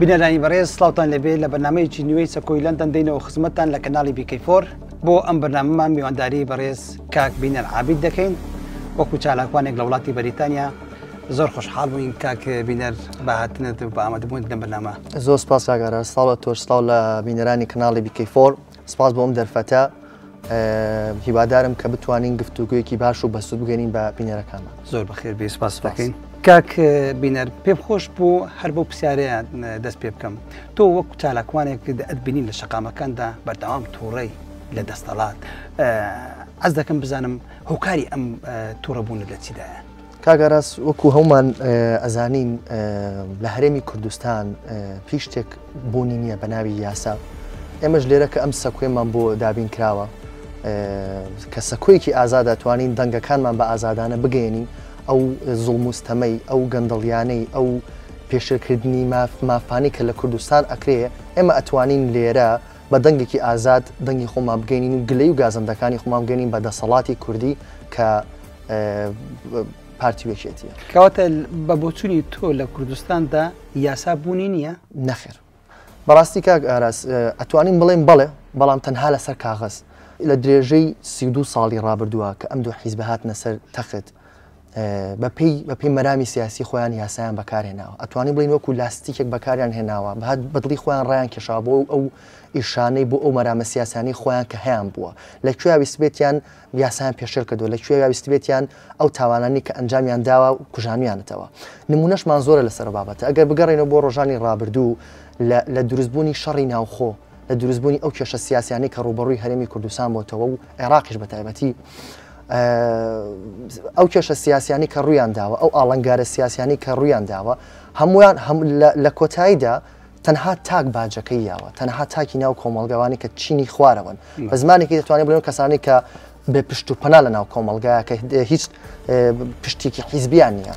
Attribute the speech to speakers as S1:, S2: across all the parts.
S1: بنا لاني بريز بینەرانی بەڕێز سلااوان لەبێ لە بەنامەیەکی نوێی سەکۆی لەندەن دەینەوە خزمەتان لە کەناڵی بیکەیفۆر بۆ ئەم بەنامەمان میوانداری بەڕێز کاک بینەر عابید دەکەین وەکو چالاکوانێک لە وڵاتی بەریتانیا زۆر خوۆشحال بووین کاک بینەر باهاتنت بە ئامادەبوون لە بەنامە
S2: زۆر سپاس کاگەرە ساڵ كنالي بي كي فور سباس بو ام در فتا هبادارم اه، كبتوانين بتوانین كي
S1: باشو و بەسوود با بە بینەرەکانە زور بخير بي سباس بکەین. کاک بینەر پێم خۆش بوو هەر بەو پرسیارەیە دەست پێ بکەم تۆ وەکو چالاکوانێک ئەتبینین لە شقامەکاندا بەردەوام تووڕێی لە دەستەڵات ئەس دەکەم بزانم هۆکاری ئەم تووڕەبوون لە چیدایە
S2: کاگەڕاست وەکو هەومان ئەزانین لە هەرێمی کوردستان پیش شتێک بوونی نییە بە ناوی یاسا ئێمەش لێرە کە ئەم سەکوێمان بۆ دابین کراوە کە سەکوێکی ئازادەتوانین دەنگەکانمان بە ئازادانە بگەێنین ئەو زڵموستەمەی ئەو گەندەڵیانەی ئەو پێشکردنی مافانی کە لە کوردستان ئەکرێ ئێمە ئەتوانین لێرە بە دەنگێکی ئازاد دەنگی خۆما بگەینین و گلەی و گازندەکانی خۆمان بگەینین بە دەسەڵاتی کوردی کە
S1: پارتی وەکێتیە کەواتە بە بۆچووری تۆ لە کوردستاندا یاسا بوونی نییە نەخێر بەڕاستی کا ئاراس ئەتوانین بڵێم
S2: بڵێ بەڵام تەنها لەسەر کاغز لە درێژەی سی دو ساڵی ڕابردووە کە ئەم دوو حیزبە هاتنە سەر تەخت بەپی بەپی مەرامی سیاسی خۆیان یاسایان بەکارهێناوە ئەتوانین بڵین وەکو لاستیکێک بەکاریان هێناوە بەهات بەدڵی خۆیان ڕیان کێشا بۆ ئەو ئیشانەی بۆ ئەو مەرامە سیاسانی خۆیان کە هەیان بووە لەکوێ ویستبێتیان یاسایان پێشر کردو لەکوێ ویستبێتیان ئەو تاوانانی کە ئەنجامیان داوە و کوژانیانتەوە نمونەشمان زۆرە لەسەر بابەتە ئەگەر بگەڕێنەوە بۆ ڕۆژانی ڕابردوو لە دروستبوونی شەڕی ناوخۆ لە دروستبوونی ئەو کێشە سیاسیانی کە ڕوبەڕووی هەرێمی کوردستان بۆتەوە و عێراقیش بەتایبەتی. ئەو کێشە سیاسیانی کە ڕویان داوە ئەو ئاڵنگارە سیاسیانی کە ڕویان داوە هەمویان لە کۆتاییدا تەنها تاک باجەکەی یاوە تەنها تاکی ناو کۆمەلگەوانی کە چینی خوارەوەن بە زمانێکی دەتوانێت بڵێن کەسانی کە بێ پشت و پەنا لە ناو کۆمەلگایە کە هیچ پشتێکی حیزبیان نییە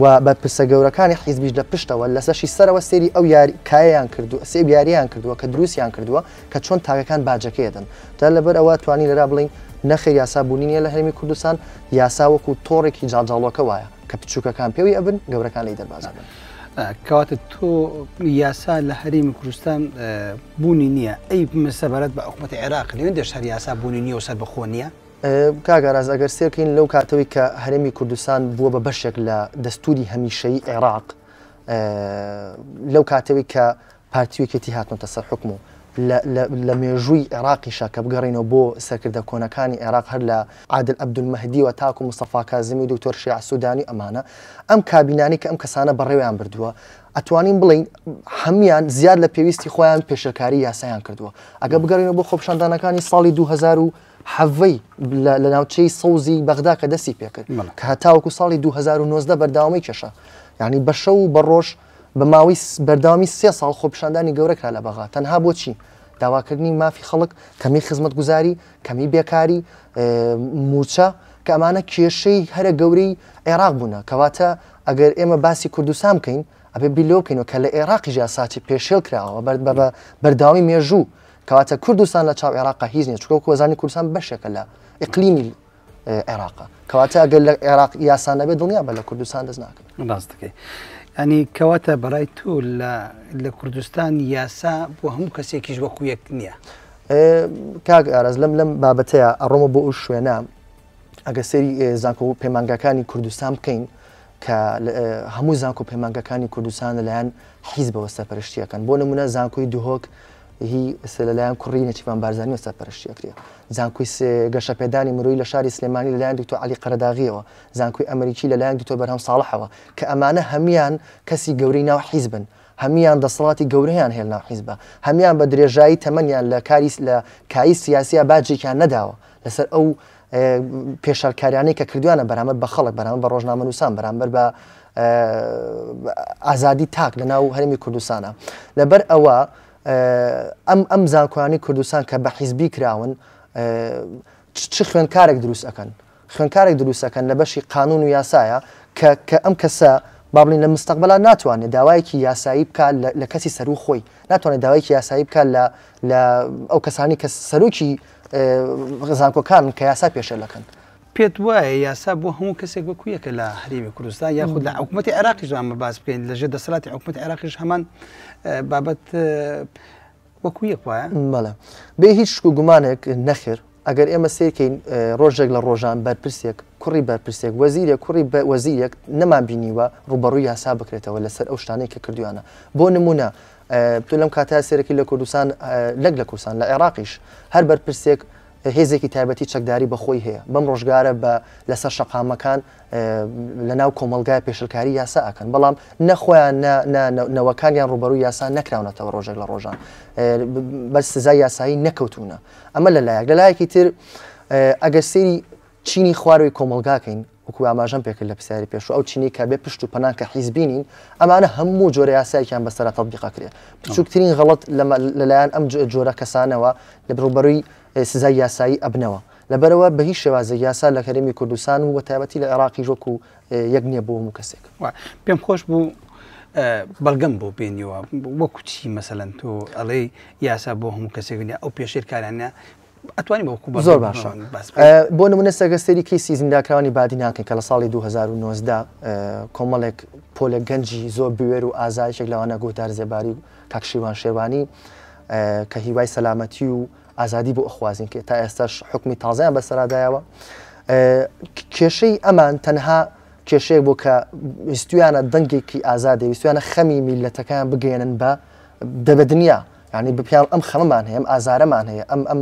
S2: و بە پرسە گەورەکانی حیزبیش لە پشتەوە لەسەشی سەرەوە سێری ئەو کایان کردو سێ بیاریان کردووە کە دروستیان کردووە کە چۆن تاگەکان باجەکەدن تا لەبەر ئەوە توانی لەرا بڵین نەخێ یاسابوونی نیە لە هەرمی کوردستان یاسا وەکو تۆڕێکی جاجاڵۆکە وایە کە پچووکەکان پێوی ئەبن گەورەکانی دەربازانن.
S1: کەواتە تۆ یاسا لە هەریمی کوردستان بوونی نییە ئەی مسەبارەت بە حکوومەت عێراق لەوێن دەشار یاسا بوونی نییە و سەر بەخۆ نییە؟ کاگەڕاز ئەگەر سێکەین
S2: لەو کاتەوەی کە هەرێمی کوردستان بووە بە بەشێک لە دەستوری هەمیشەی عێراق لەو کاتەوەی کە پارتیوەکێتی هاتنتە سەر حکم و لە مێژووی عێراقیشە کە بگەڕینەوە بۆ سەرکردە کۆنەکانی عێراق هەر لە عادل ئەبدون مەهدیوە تاکو مستەفاکزمی دوکتۆرشی ئاسوودانی ئەمانە ئەم کابینانی کە ئەم کەسانە بەڕێویان بردووە ئەتوانین بڵین هەمیان زیاد لە پێویستی خۆیان پێشەکاری یاسایان کردووە ئەگە بگەڕینەوە بۆ خۆپشاندانەکانی ساڵی 2000 حەڤی لە ناوچەی سەوزی بەغدا کە دەستی پێکرد کە هەتاوەکو ساڵی 2009 بەرداوامی کێشە یعنی بە شەو بە ڕۆژ بە ماوەی بەرداوامی سێ ساڵ خۆپشاندانی گەورەکرا لە بەغا تەنها بۆچی داواکردنی مافی خەڵک کەمی خزمەت گوزاری کەمی بێکاری موچە کە ئەمانە کێشەی هەرە گەورەی عێراق بوون کەواتە ئەگەر ئێمە باسی کوردستان بکەین ئەبێ بیلۆکەینەوە کە لە عێراقی ژاساتی پێشێل کراوە بە بەرداوامی مێژوو کەواتە کوردستان لە چاو عێراقا هیچ نیە چکۆ کۆزانی کوردستان بەشێکە لە ئقلیمی عێراقا
S1: کەواتە ئەگەر لە عێراق یاسانە بێ دڵنیا بە لە کوردستان دەست ناکەن ڕاستەکەی. ئەنی کەواتە بەڕای تۆ لە کوردستان یاسا بۆ هەموو کەسێکیش وەکو یەک نییە
S2: کاک ئارز لەم لەم بابەتەیە ئەڕۆمە بۆ ئەو شوێنە ئەگە سەری زانکۆ پەیمانگەکانی کوردستان بکەین کە هەموو زانکۆ پەیمانگەکانی کوردستان لەلایەن حیز بەوە سەرپەرشتیەکەن بۆ نمونە زانکۆی دوهۆک هی لەلایەن کوڕی نەچیوان بارزانانی وەستا پەرشتیەکرە زانکوی گەشەپێدانی مرۆی لە شاری سلێمانی لەلایەن دکتۆ علی قەرداغیەوە زانکوی ئەمریکی لەلایەن دکتۆ بەرهەم ساڵحەوە کە ئەمانە هەمان کەسی گەوری ناو حیزبن هەمیان دەسەڵاتی گەورەیان هێل ناو حیزبە هەمیان بە درێژایی تەمەنیان لە کاری لە کایی سیاسیە باجێکیان نەداوە لەسەر ئەو پێشارکاریانەی کە کردوانە بەرامبەر بە خەڵک بەرامبەر بە ڕۆژنامە نووسان بەرامبەر بە ئازادی تاک لە ناو هەرمی کوردستانە لەبەر ئەوە ئەم ئەم زانکوانی کوردستان کە بە حیزبی کراون چ خوێنکارێک دروستەکەن خوێنکارێک دروستەکەن لە بەشی قانون و یاسایە کە ئەم کەسە بابلین لە مستقبلا ناتوانێت داوایەکی یاسایی بکات لە کەسی سەر و خۆی ناتوانێت داوایەکی یاسایی بکات لە ئەو کەسانی کە سەرۆکی غزانکۆکان کە یاسا پێشە لەکەن
S1: پێت وایە یاسا بۆ هەموو کەسێک وەکو یەکە لە هەریمی کوردستان یاخود لە حکوومەتی عراقی زانمە باز بکەین لەژێ دەسەڵاتی حکوومەت عراقیش هەمان بابەت وەکو یەک وایە بەڵە
S2: بێ هیچ شک و گومانێک نەخر ئەگەر ئێمە سێکەین ڕۆژێک لە ڕۆژان بەرپرسێک کوڕی بەرپرسێک وەزیرە کوڕی وەزیرێک نەمان بینیوە ڕوبەڕووی یاسا بکرێتەوە لەسەر ئەو شتانەی کە کردویانە بۆ نمونە تو لەم کاتای سێرەکی لە کوردستان لەک لە کوردستان لە عێراقیش هەر بەرپرسێک هێزێکی تایبەتی چەکداری بەخۆی هەیە بەم ڕۆژگارە بە لەسەر شەقامەکان لە ناو کۆمەلگای پێشلکاری یاسا ئەکەن بەڵام نەخۆیان نەوەکانیان ڕوبەروی یاسا نەکراونەتەوە ڕۆژێک لە ڕۆژان بە سزای یاسایی نەکەوتونە ئەمە لەلایەک لەلایەکی تر ئەگەر سری چینی خواروی کۆمەلگاکەین وەکو ئاماژەم پێکرد لە پرسیاری پێش ئەو چینی کە بێ پشت و پەنان کە حیزبینین ئەمانە هەموو جۆرە یاسایکیان بەسەر تەبیقا کرێ بچووکترین غەڵت لەلایەن ئەم جۆرە کەسانەوە لە بڕوبەروی سزای یاسایی ئەبنەوە لەبەرەوە بە هیچ شێوازە یاسا لە کەرێمی کوردستان
S1: و وەتابەتی لە عێراقی ژۆکو یەک نییە بۆ هەموو کەسێک پێم خۆش بوو بەڵگەم بۆ بینیەوە وەکو چی مەسەلەن تۆ ئەڵێ یاسا بۆ هەموو کەسێک نیە ئەو پێشێرکارانە ئەتوانانی بەکو زۆر باش
S2: بۆ نمونە سەگەستری کیسی زینداکانی بادی ناکەین کە لە ساڵی 2009 کۆمەڵێک پۆلە گەنجی زۆر بوێر و ئازایشێک لەوانە گۆتار زێباری کاکشیوان شێوانی کە هیوای سەلامەتی و ئازادی بۆ ئەخوازین کە تا ئێستاش حکمی تازایان بەسەرادایەوە کێشەی ئەمان تەنها کێشەیە بۆ کە ویستویانە دەنگێکی ئازادی ویستویانە خەمی میلەتەکان بگەێنن بە دەبە دنیا ینی بپیان ئەم خەمەمان هەیە ئەم ئازارەمان هەیە ئەم ئەم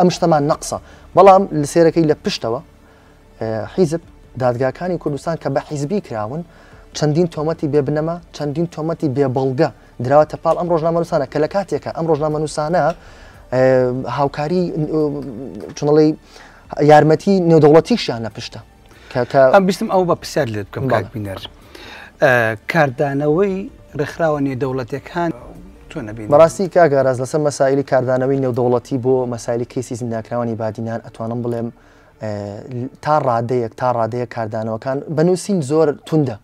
S2: ئەم شتەمان نەقسە بەڵام لە سێرەکەی لە پشتەوە حیزب دادگاکانی کوردستان کە بە حیزبی کراون چەندین تۆمەتی بێبنەما چەندین تۆمەتی بێبڵگە دراوەتە پاڵ ئەم ڕۆژنامەنووسانە کە لە کاتێکە ئەم ڕۆژنامەنووسانە هاوکاری چڵی یارمەتی
S1: نێودەوڵەتیشیان نەپشتە ئەم بیستم ئەو بە پرسیار لێ بکەم بینەر کاردانەوەی ڕێکخراوە نێدەوڵەتەکان بەڕاستی کاگەڕاز لەسەر
S2: مەسایلی کاردانەوەی نێودەوڵەتی بۆ مەسایلی کەسی زینداکراوانی بادینان ئەتوانم بڵێم تا ڕادەیەک تا ڕادەیە کاردانەوەکان بنووسین زۆر توندە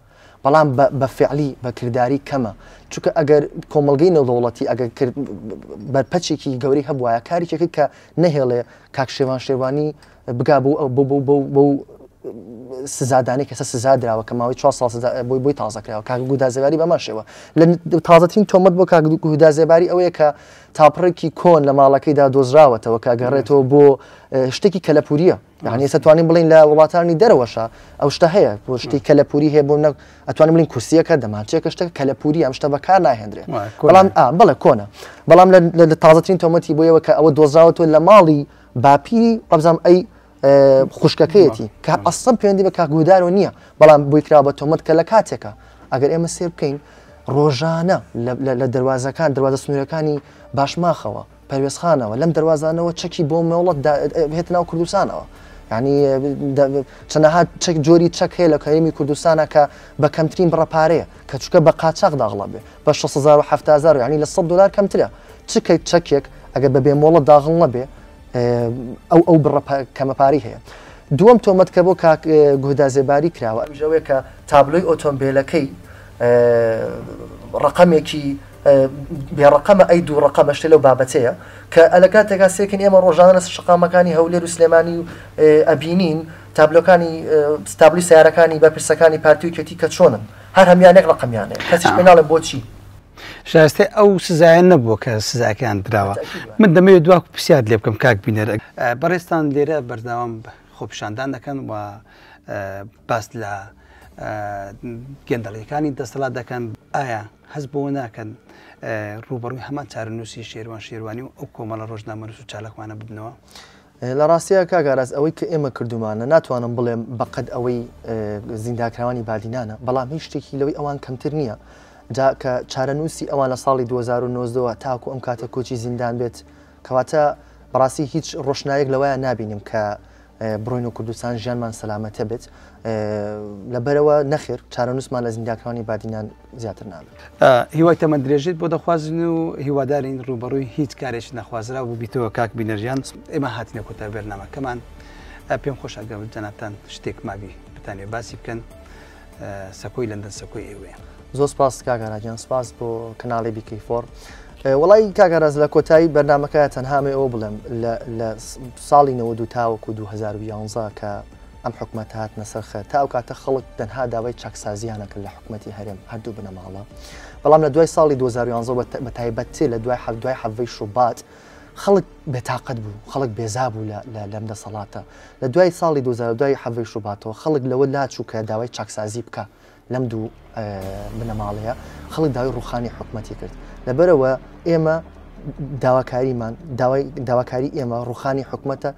S2: بەڵام بە فعلی بەکردداری کەمە چونکە ئەگەر کۆمەلگەی نەوڵەتی ئەگەر بەرپەچێکی گەوری هەبواە کارێکێکی کە نەهێڵێ کاکشێوان شێوانی بگابوو ئەو بۆ بۆ بەو سزادانی کەسە سزا درراوە کە ماوەی 4 سال بۆی بۆی تازەکراوە کاک گودازەباری بەماشەوە لە تازەترین تۆمەت بۆ کاک گودازەباری ئەوەیە کە تاپڕێکی کۆن لە ماڵەکەیدا دۆزراوەتەوە کاگەڕێتەوە بۆ شتێکی کەلەپوریە یعنی سەتوانین بڵین لە وڵاتانی دەرەوەشە ئەو شتە هەیە بۆ شتی کەلەپوری هەیە بۆ ئەتوانین بڵین کورسیەکە دەماچێکە شتە کەلەپوری ئەم شتە بەکار ناهێنرێت بەڵام بڵە کۆنە بەڵام لە تازەترین تۆمەتی بۆیەوە کە ئەوە دۆزراوەتەوە لە ماڵی باپیری قەبزانام ئەی خوشکەکەیەتی کە ئەسم پەیوەندی بە کاگودارۆ نییە بەڵام بۆیکرا بە تۆمەت کە لە کاتێکە ئەگەر ئێمە سێ بکەین ڕۆژانە لە دەواازەکان دەواازە سنوورەکانی باشماخەوە پەروێزخانەوە لەم دەواازانەوە چەکی بۆ مەوڵەت هێت ناو کوردستانەوە ینی چەنەها چەک جۆری چەک هەیە لە کەرمی کوردستانە کە بە کەمترین بڕەپارەیە کە چکە بە قاچاق داغڵە بێ بە 16 ینی لە 100 دلار کەمترە چکەیت چەکێک ئەگەر بە بێ مۆڵە داغڵە بێ ئەو ئەو بڕە کەمەپاری هەیە. دووەم تۆمەت کە بۆ گودازێباری کراوە ئەمژەوەی کە تابلۆی ئۆتۆمبیلەکەی ڕقمێکی بێڕقەمە ئەی دوو ڕقە بەشتێ لەو بابەتەیە کە ئەلکات تێکا سێکن ئێمە ڕۆژانە شقامەکانی هەولێر و سلێمانی و ئەبینین تابلۆکانی ستابلی سیارەکانی بەپرسەکانی پارتی و کێتی کە چۆنن هەر هەمیانێک
S1: ڕقمیانێ کەسیش پێناڵە بۆچی شایستێ ئەو سزایە نەبووە کە سزاکەیان درراوە من دەمەوێت دواکو پرسیاد لێ بکەم کاک بینەرە بەڕێستان لێرە بەرداوام خۆپشاندان دەکەن و باس لە گەندەڵیەکانی دەسەڵات دەکەن ئایا هەز بۆ ناکەن ڕوبڕووی هەمان چارەنووسی شێوان شێوانی و ئەو کۆمەڵە ڕۆژنامەرس و چالکمانە ببنەوە.
S2: لە ڕاستیە کاگاراز ئەوەی کە ئێمە کردومانە ناتوانم بڵێم بەقەت ئەوەی زینداکراوانی بادینانە بەڵام هیچ شتێکی لەوەی ئەوان کەمتر نییە کە چارەنووسی ئەوان لە ساڵی 2009ەوە تاکو ئەم کاتە کۆچی زیندان بێت کەواتە بەڕاستی هیچ ڕۆشنایەک لەوەیە نبینیم کە بڕۆین و کوردستان ژیانمان سەلامەتە بێت لەبەرەوە نەخیر چارەنووسمان لە زینداکانی بادینان
S1: زیاتر نابێت هیوای تەمە درێژیت بۆ دەخوازن و هیوادارین ڕوبەڕووی هیچ کارێک نەخوازرا و بیتەوە کاک بینەرژیان ئێمە هاتینە کۆتا بەرنامەکەمان پێم خۆش ئەگەم جەناتان شتێک مابی بتانێ باسی بکەن سەکۆی لەندەن سەکۆی ئێوەیە.
S2: زۆر سپاس کاگەراجان سپاس بۆ کناڵی بیکیفۆر. اه، وڵی کاگەرەز لە کۆتایی بەرنمەکەی تەنهامی ئەو بڵێم لە ساڵی نەوە دو تاوەکو 2011 کە ئەم حکومەت هات نەسەرخە تاو کاتە خەڵک تەنها داوای چاکسازیانەکە لە حکوومەتتی هەرێم هەردوو بنەماڵە بەڵام لە دوای ساڵی 2011 بە تایبەتێ لە دوای دوای حەڤەی شوبات خەڵک بێتاقت بوو خەڵک بێزا لەم دەسەڵاتە لە دوای ساڵی 2002 حەڤەی شوباتەوە خەڵک لەوە لاچوو کە داوای چاکسازی بکە. لەم دوو بنەماڵەیە خەڵک داوای ڕوخانی حکوومەتی کرد لەبەرەوە ئێمە داواکاریمان داواکاری ئێمە ڕوخانی حکوومەتە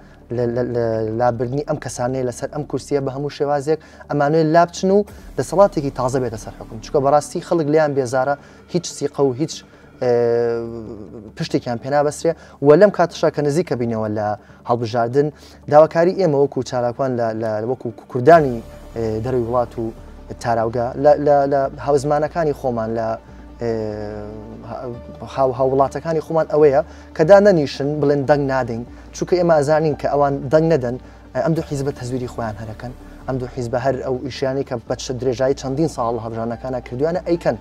S2: لابردنی ئەم کەسانەیە لەسەر ئەم کورسیە بە هەموو شێوازێک ئەمانوێ لابچن و دەسەڵاتێکی تازە بێتە سەر حکوم چکە بەڕاستی خەڵک لیان بێزارە هیچ سیقە و هیچ پشتێکیان پێنا بەسرێ و لەم کاتشا کە نزیکە بینەوە لە هەڵبژاردن داواکاری ئێمە وەکو چالاکوان وەکو کوردانی دەروی وڵات و تاراوگە لە هاوزمانەکانی خۆمان لە هاوڵاتەکانی خۆمان ئەوەیە کەدا نەنیشن بڵێن دەنگ نادەین چووکە ئێمە ئازانین کە ئەوان دەنگ نەدەن ئەم دوو حیزبە تەزویری خۆیان هەرەکەن ئەم دوو حیزبە هەر ئەو ئیشیانی کە بەچە درێژایی چەندین ساڵ هەبژانەکانە کردوانە ئەیکەن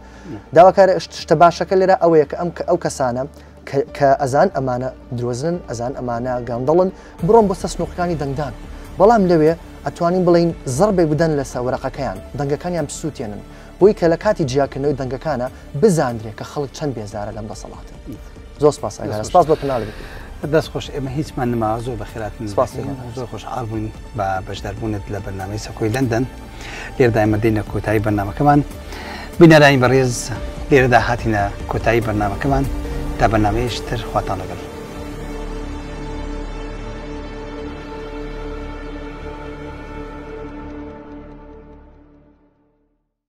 S2: داواکارە شتە باشەکە لێرە ئەوەیە کە ئەم ئەو کەسانە کە ئەزان ئەمانە درۆزن ئەزان ئەمانە گەندەڵن بڕۆم بۆ سەسنوقەکانی دەنگدان. بەڵام لەوێ ئەتوانین بڵین زربێک بدەن لە سەوەرەقەکەیان دەنگەکانیان سووتێنن بۆی کە لە کاتی جیاکردنەوەی دەنگەکانە بزانرێت کە خەڵک چەند بێزارە لەم دەسەڵات
S1: زۆر سپاس سپاس بە پناڵ دەست خۆش ئێمە هیچمان نما زۆر بە خێراتن زۆر خۆش ئابووین بە بەشداربوونت لە بەرنامەی سەکۆی لەندەن لێردایمە دێنە کۆتایی بەرنامەکەمان بینەرانی بەڕێز لێرەدا هاتیە کۆتایی بەرنامەکەمان تا بەنامەیەشتر خواتان لەگەڵ